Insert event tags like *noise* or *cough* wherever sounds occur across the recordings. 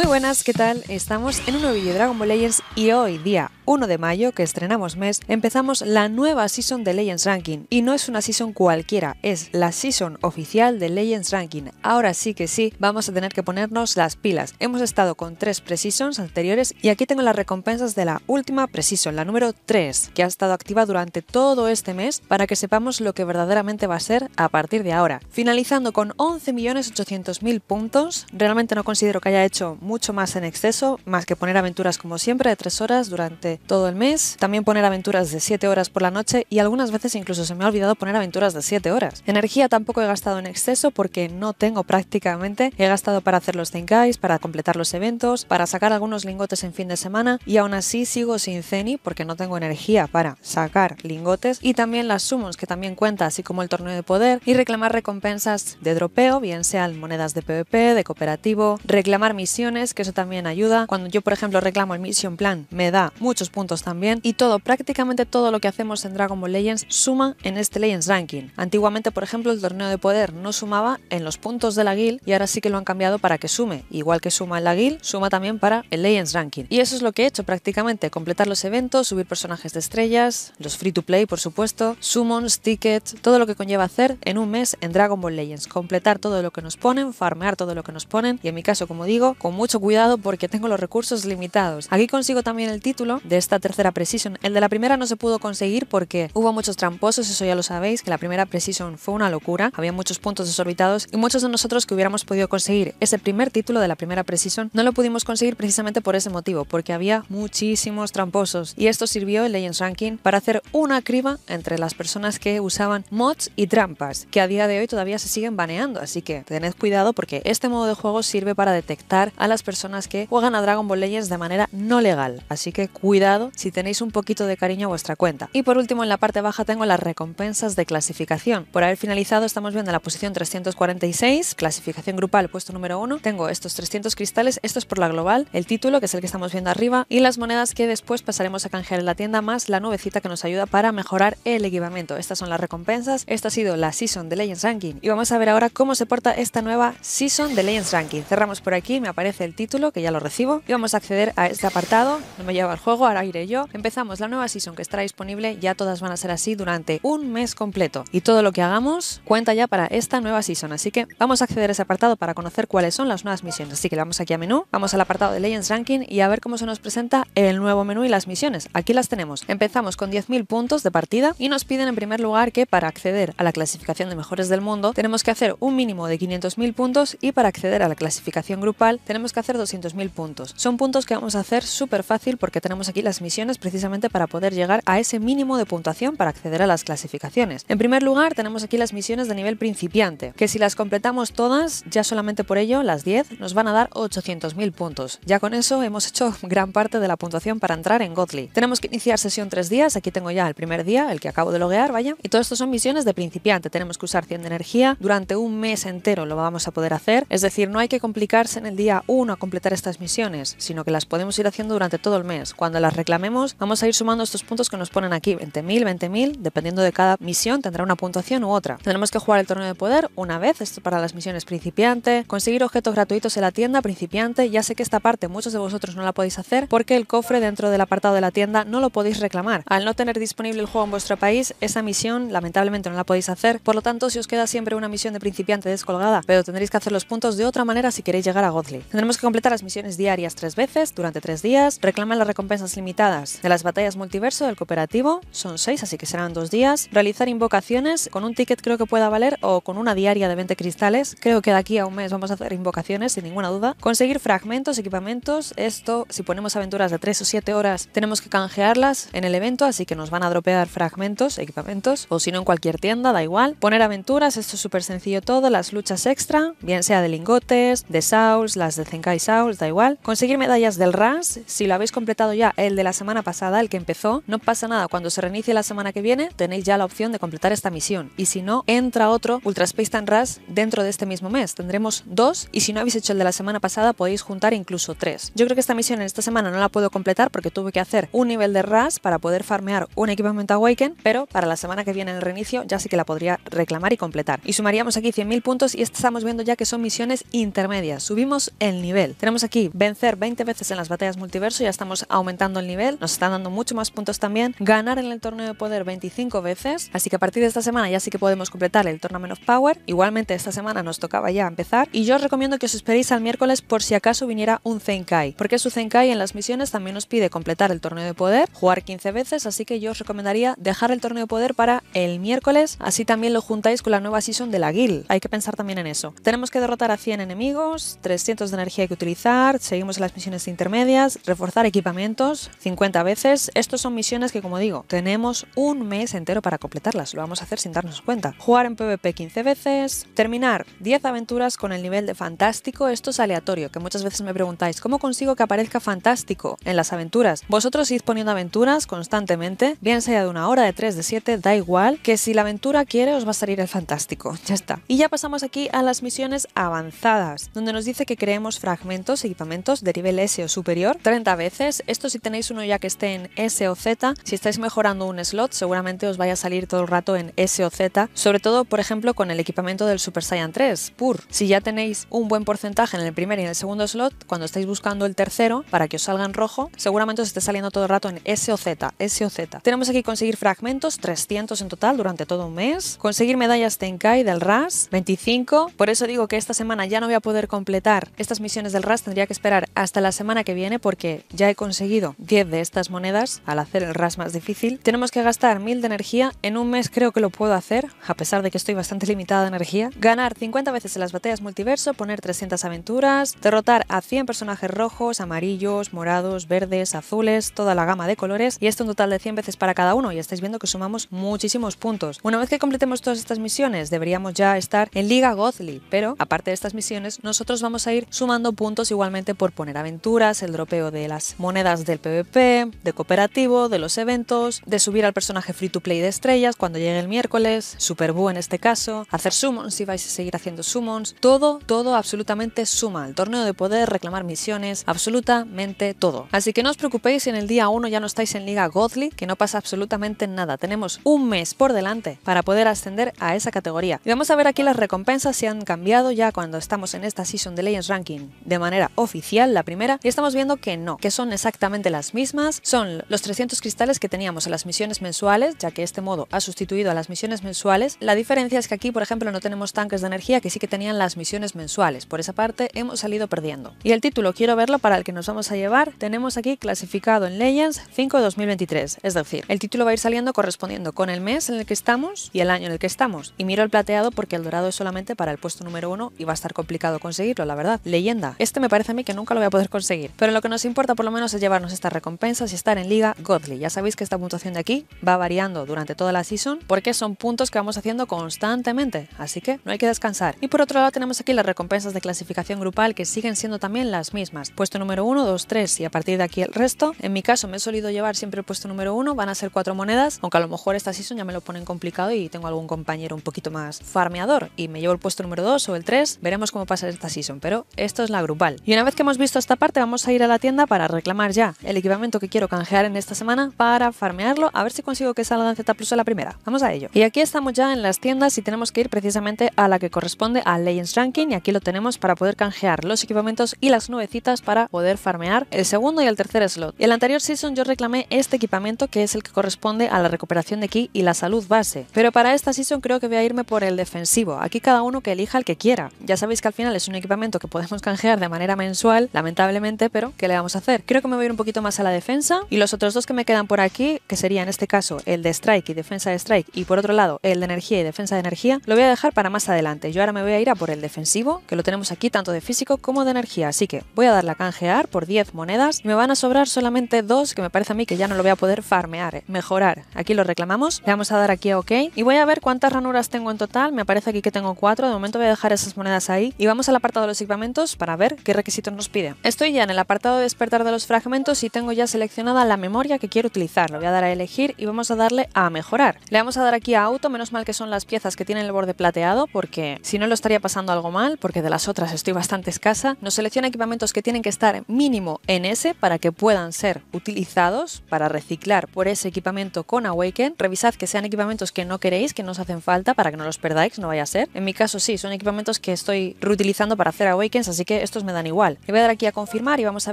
Muy buenas, ¿qué tal? Estamos en un nuevo vídeo de Dragon Ball Legends y hoy, día 1 de mayo, que estrenamos mes, empezamos la nueva season de Legends Ranking. Y no es una season cualquiera, es la season oficial de Legends Ranking. Ahora sí que sí, vamos a tener que ponernos las pilas. Hemos estado con tres pre-seasons anteriores y aquí tengo las recompensas de la última pre-season, la número 3, que ha estado activa durante todo este mes para que sepamos lo que verdaderamente va a ser a partir de ahora. Finalizando con 11.800.000 puntos, realmente no considero que haya hecho mucho más en exceso, más que poner aventuras como siempre de 3 horas durante todo el mes. También poner aventuras de 7 horas por la noche y algunas veces incluso se me ha olvidado poner aventuras de 7 horas. Energía tampoco he gastado en exceso porque no tengo prácticamente. He gastado para hacer los Tenkais, para completar los eventos, para sacar algunos lingotes en fin de semana y aún así sigo sin Ceni porque no tengo energía para sacar lingotes y también las sumos que también cuenta, así como el torneo de poder y reclamar recompensas de dropeo, bien sean monedas de PvP, de cooperativo, reclamar misiones que eso también ayuda. Cuando yo, por ejemplo, reclamo el Mission Plan, me da muchos puntos también. Y todo, prácticamente todo lo que hacemos en Dragon Ball Legends suma en este Legends Ranking. Antiguamente, por ejemplo, el torneo de poder no sumaba en los puntos de la guild y ahora sí que lo han cambiado para que sume. Igual que suma en la guild, suma también para el Legends Ranking. Y eso es lo que he hecho prácticamente, completar los eventos, subir personajes de estrellas, los free to play, por supuesto, summons, tickets, todo lo que conlleva hacer en un mes en Dragon Ball Legends. Completar todo lo que nos ponen, farmear todo lo que nos ponen y en mi caso, como digo, mucho cuidado porque tengo los recursos limitados. Aquí consigo también el título de esta tercera Precision. El de la primera no se pudo conseguir porque hubo muchos tramposos, eso ya lo sabéis, que la primera Precision fue una locura, había muchos puntos desorbitados y muchos de nosotros que hubiéramos podido conseguir ese primer título de la primera Precision no lo pudimos conseguir precisamente por ese motivo, porque había muchísimos tramposos y esto sirvió el Legends Ranking para hacer una criba entre las personas que usaban mods y trampas, que a día de hoy todavía se siguen baneando, así que tened cuidado porque este modo de juego sirve para detectar a las personas que juegan a Dragon Ball Legends de manera no legal, así que cuidado si tenéis un poquito de cariño a vuestra cuenta. Y por último, en la parte baja tengo las recompensas de clasificación. Por haber finalizado estamos viendo la posición 346, clasificación grupal puesto número 1. Tengo estos 300 cristales, esto es por la global, el título que es el que estamos viendo arriba y las monedas que después pasaremos a canjear en la tienda más la nubecita que nos ayuda para mejorar el equipamiento. Estas son las recompensas, esta ha sido la Season de Legends Ranking y vamos a ver ahora cómo se porta esta nueva Season de Legends Ranking. Cerramos por aquí, me aparece el título, que ya lo recibo, y vamos a acceder a este apartado. No me lleva el juego, ahora iré yo. Empezamos la nueva season que estará disponible, ya todas van a ser así durante un mes completo. Y todo lo que hagamos cuenta ya para esta nueva season, así que vamos a acceder a ese apartado para conocer cuáles son las nuevas misiones. Así que vamos aquí a menú, vamos al apartado de Legends Ranking y a ver cómo se nos presenta el nuevo menú y las misiones. Aquí las tenemos. Empezamos con 10.000 puntos de partida y nos piden en primer lugar que para acceder a la clasificación de mejores del mundo tenemos que hacer un mínimo de 500.000 puntos y para acceder a la clasificación grupal tenemos que hacer 200.000 puntos. Son puntos que vamos a hacer súper fácil porque tenemos aquí las misiones precisamente para poder llegar a ese mínimo de puntuación para acceder a las clasificaciones. En primer lugar, tenemos aquí las misiones de nivel principiante, que si las completamos todas, ya solamente por ello, las 10, nos van a dar 800.000 puntos. Ya con eso hemos hecho *laughs* gran parte de la puntuación para entrar en Godly. Tenemos que iniciar sesión 3 días, aquí tengo ya el primer día, el que acabo de loguear, vaya, y todo esto son misiones de principiante, tenemos que usar 100 de energía, durante un mes entero lo vamos a poder hacer, es decir, no hay que complicarse en el día 1 a completar estas misiones, sino que las podemos ir haciendo durante todo el mes. Cuando las reclamemos, vamos a ir sumando estos puntos que nos ponen aquí, 20.000, 20.000, dependiendo de cada misión tendrá una puntuación u otra. Tenemos que jugar el torneo de poder una vez, esto para las misiones principiante, conseguir objetos gratuitos en la tienda principiante, ya sé que esta parte muchos de vosotros no la podéis hacer porque el cofre dentro del apartado de la tienda no lo podéis reclamar. Al no tener disponible el juego en vuestro país, esa misión lamentablemente no la podéis hacer, por lo tanto si os queda siempre una misión de principiante descolgada, pero tendréis que hacer los puntos de otra manera si queréis llegar a Godly que completar las misiones diarias tres veces durante tres días. Reclaman las recompensas limitadas de las batallas multiverso del cooperativo. Son seis, así que serán dos días. Realizar invocaciones con un ticket creo que pueda valer o con una diaria de 20 cristales. Creo que de aquí a un mes vamos a hacer invocaciones sin ninguna duda. Conseguir fragmentos, equipamientos. Esto, si ponemos aventuras de tres o siete horas, tenemos que canjearlas en el evento, así que nos van a dropear fragmentos, equipamientos, o si no en cualquier tienda, da igual. Poner aventuras, esto es súper sencillo todo. Las luchas extra, bien sea de lingotes, de souls las de out, da igual. Conseguir medallas del RAS, si lo habéis completado ya el de la semana pasada, el que empezó, no pasa nada, cuando se reinicie la semana que viene tenéis ya la opción de completar esta misión. Y si no, entra otro Ultra Space Time RAS dentro de este mismo mes. Tendremos dos y si no habéis hecho el de la semana pasada podéis juntar incluso tres. Yo creo que esta misión en esta semana no la puedo completar porque tuve que hacer un nivel de RAS para poder farmear un equipamiento Awaken, pero para la semana que viene en el reinicio ya sí que la podría reclamar y completar. Y sumaríamos aquí 100.000 puntos y estamos viendo ya que son misiones intermedias. Subimos el nivel tenemos aquí vencer 20 veces en las batallas multiverso, ya estamos aumentando el nivel, nos están dando mucho más puntos también, ganar en el torneo de poder 25 veces, así que a partir de esta semana ya sí que podemos completar el Tournament of Power, igualmente esta semana nos tocaba ya empezar y yo os recomiendo que os esperéis al miércoles por si acaso viniera un Zenkai, porque su Zenkai en las misiones también nos pide completar el torneo de poder, jugar 15 veces, así que yo os recomendaría dejar el torneo de poder para el miércoles, así también lo juntáis con la nueva season de la guild, hay que pensar también en eso. Tenemos que derrotar a 100 enemigos, 300 de energía hay que utilizar, seguimos las misiones intermedias, reforzar equipamientos 50 veces. Estos son misiones que, como digo, tenemos un mes entero para completarlas, lo vamos a hacer sin darnos cuenta. Jugar en PvP 15 veces, terminar 10 aventuras con el nivel de fantástico, esto es aleatorio, que muchas veces me preguntáis, ¿cómo consigo que aparezca fantástico en las aventuras? Vosotros id poniendo aventuras constantemente, bien sea de una hora, de 3, de 7, da igual, que si la aventura quiere os va a salir el fantástico, ya está. Y ya pasamos aquí a las misiones avanzadas, donde nos dice que creemos fragmentos, equipamientos de nivel S o superior 30 veces. Esto si tenéis uno ya que esté en S o Z, si estáis mejorando un slot seguramente os vaya a salir todo el rato en S o Z, sobre todo por ejemplo con el equipamiento del Super Saiyan 3, PUR. Si ya tenéis un buen porcentaje en el primer y en el segundo slot, cuando estáis buscando el tercero para que os salga en rojo, seguramente os esté saliendo todo el rato en S o Z, S o Z. Tenemos aquí conseguir fragmentos, 300 en total durante todo un mes, conseguir medallas Tenkai del RAS, 25, por eso digo que esta semana ya no voy a poder completar estas misiones misiones del RAS tendría que esperar hasta la semana que viene porque ya he conseguido 10 de estas monedas al hacer el RAS más difícil. Tenemos que gastar 1000 de energía. En un mes creo que lo puedo hacer, a pesar de que estoy bastante limitada de energía. Ganar 50 veces en las batallas multiverso, poner 300 aventuras, derrotar a 100 personajes rojos, amarillos, morados, verdes, azules, toda la gama de colores. Y esto un total de 100 veces para cada uno. Y estáis viendo que sumamos muchísimos puntos. Una vez que completemos todas estas misiones, deberíamos ya estar en Liga godly Pero aparte de estas misiones, nosotros vamos a ir sumando puntos igualmente por poner aventuras, el dropeo de las monedas del PvP, de cooperativo, de los eventos, de subir al personaje free to play de estrellas cuando llegue el miércoles, Super en este caso, hacer summons si vais a seguir haciendo summons, todo, todo absolutamente suma, el torneo de poder, reclamar misiones, absolutamente todo. Así que no os preocupéis si en el día 1 ya no estáis en Liga Godly, que no pasa absolutamente nada, tenemos un mes por delante para poder ascender a esa categoría. Y vamos a ver aquí las recompensas si han cambiado ya cuando estamos en esta season de Legends Ranking de manera oficial, la primera, y estamos viendo que no, que son exactamente las mismas, son los 300 cristales que teníamos en las misiones mensuales, ya que este modo ha sustituido a las misiones mensuales. La diferencia es que aquí, por ejemplo, no tenemos tanques de energía que sí que tenían las misiones mensuales, por esa parte hemos salido perdiendo. Y el título, quiero verlo para el que nos vamos a llevar, tenemos aquí clasificado en Legends 5 2023, es decir, el título va a ir saliendo correspondiendo con el mes en el que estamos y el año en el que estamos. Y miro el plateado porque el dorado es solamente para el puesto número 1 y va a estar complicado conseguirlo, la verdad. Leyendo este me parece a mí que nunca lo voy a poder conseguir. Pero lo que nos importa por lo menos es llevarnos estas recompensas y estar en Liga Godly. Ya sabéis que esta puntuación de aquí va variando durante toda la season porque son puntos que vamos haciendo constantemente, así que no hay que descansar. Y por otro lado tenemos aquí las recompensas de clasificación grupal que siguen siendo también las mismas. Puesto número 1, 2, 3 y a partir de aquí el resto. En mi caso me he solido llevar siempre el puesto número 1, van a ser 4 monedas, aunque a lo mejor esta season ya me lo ponen complicado y tengo algún compañero un poquito más farmeador y me llevo el puesto número 2 o el 3, veremos cómo pasa esta season, pero esto es la grupal. Y una vez que hemos visto esta parte, vamos a ir a la tienda para reclamar ya el equipamiento que quiero canjear en esta semana para farmearlo, a ver si consigo que salga en Z Plus a la primera. Vamos a ello. Y aquí estamos ya en las tiendas y tenemos que ir precisamente a la que corresponde al Legends Ranking y aquí lo tenemos para poder canjear los equipamientos y las nubecitas para poder farmear el segundo y el tercer slot. Y en la anterior season yo reclamé este equipamiento que es el que corresponde a la recuperación de ki y la salud base. Pero para esta season creo que voy a irme por el defensivo. Aquí cada uno que elija el que quiera. Ya sabéis que al final es un equipamiento que podemos canjear de manera mensual, lamentablemente, pero ¿qué le vamos a hacer? Creo que me voy a ir un poquito más a la defensa y los otros dos que me quedan por aquí, que sería en este caso el de Strike y defensa de Strike y por otro lado el de energía y defensa de energía, lo voy a dejar para más adelante. Yo ahora me voy a ir a por el defensivo, que lo tenemos aquí tanto de físico como de energía, así que voy a darle a canjear por 10 monedas y me van a sobrar solamente dos que me parece a mí que ya no lo voy a poder farmear, eh, mejorar. Aquí lo reclamamos, le vamos a dar aquí a OK y voy a ver cuántas ranuras tengo en total, me parece aquí que tengo cuatro. de momento voy a dejar esas monedas ahí y vamos al apartado de los equipamientos para a ver qué requisitos nos pide. Estoy ya en el apartado de despertar de los fragmentos y tengo ya seleccionada la memoria que quiero utilizar. Lo voy a dar a elegir y vamos a darle a mejorar. Le vamos a dar aquí a auto, menos mal que son las piezas que tienen el borde plateado porque si no lo estaría pasando algo mal porque de las otras estoy bastante escasa. Nos selecciona equipamientos que tienen que estar mínimo en ese para que puedan ser utilizados para reciclar por ese equipamiento con Awaken. Revisad que sean equipamientos que no queréis, que no os hacen falta para que no los perdáis, no vaya a ser. En mi caso sí, son equipamientos que estoy reutilizando para hacer Awakens, así que que estos me dan igual. Le voy a dar aquí a confirmar y vamos a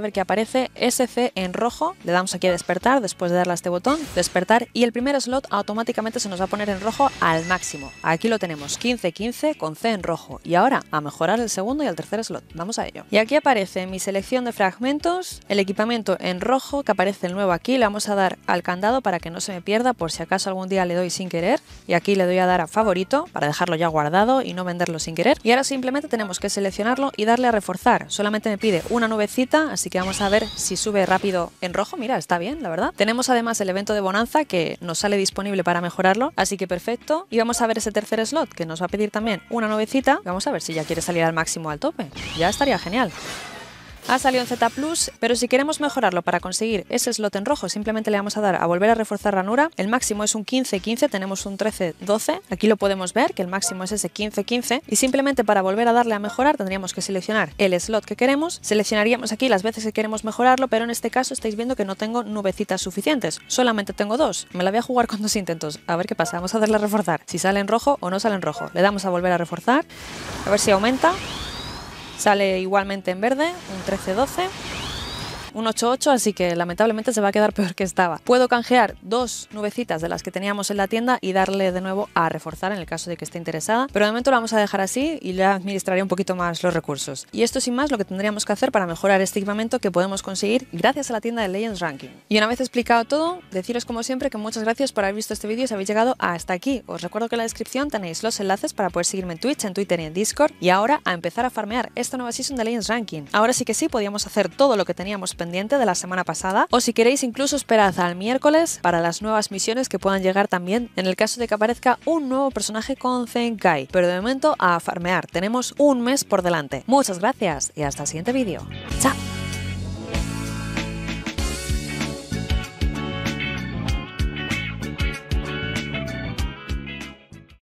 ver que aparece SC en rojo. Le damos aquí a despertar después de darle a este botón, despertar y el primer slot automáticamente se nos va a poner en rojo al máximo. Aquí lo tenemos, 15-15 con C en rojo. Y ahora a mejorar el segundo y el tercer slot. Vamos a ello. Y aquí aparece mi selección de fragmentos, el equipamiento en rojo que aparece el nuevo aquí. Le vamos a dar al candado para que no se me pierda por si acaso algún día le doy sin querer. Y aquí le doy a dar a favorito para dejarlo ya guardado y no venderlo sin querer. Y ahora simplemente tenemos que seleccionarlo y darle a Solamente me pide una nubecita, así que vamos a ver si sube rápido en rojo. Mira, está bien, la verdad. Tenemos además el evento de Bonanza que nos sale disponible para mejorarlo, así que perfecto. Y vamos a ver ese tercer slot que nos va a pedir también una nubecita. Vamos a ver si ya quiere salir al máximo al tope. Ya estaría genial. Ha salido en Z Plus, pero si queremos mejorarlo para conseguir ese slot en rojo, simplemente le vamos a dar a volver a reforzar ranura. El máximo es un 15-15, tenemos un 13-12. Aquí lo podemos ver, que el máximo es ese 15-15. Y simplemente para volver a darle a mejorar tendríamos que seleccionar el slot que queremos. Seleccionaríamos aquí las veces que queremos mejorarlo, pero en este caso estáis viendo que no tengo nubecitas suficientes. Solamente tengo dos. Me la voy a jugar con dos intentos. A ver qué pasa. Vamos a darle a reforzar. Si sale en rojo o no sale en rojo. Le damos a volver a reforzar. A ver si aumenta. Sale igualmente en verde, un 13-12 un 8 así que lamentablemente se va a quedar *laughs* peor que estaba. Puedo canjear dos nubecitas de las que teníamos en la tienda y darle de nuevo a reforzar en el caso de que esté interesada, pero de momento lo vamos a dejar así y le administraré un poquito más los recursos. Y esto sin más lo que tendríamos que hacer para mejorar este equipamiento que podemos conseguir gracias a la tienda de Legends Ranking. Y una vez explicado todo, deciros como siempre que muchas gracias por haber visto este vídeo y si habéis llegado hasta aquí. Os recuerdo que en la descripción tenéis los enlaces para poder seguirme en Twitch, en Twitter y en Discord y ahora a empezar a farmear esta nueva season de Legends Ranking. Ahora sí que sí, podíamos hacer todo lo que teníamos pendiente de la semana pasada o si queréis incluso esperad al miércoles para las nuevas misiones que puedan llegar también en el caso de que aparezca un nuevo personaje con Zenkai. Pero de momento a farmear, tenemos un mes por delante. Muchas gracias y hasta el siguiente vídeo. ¡Chao!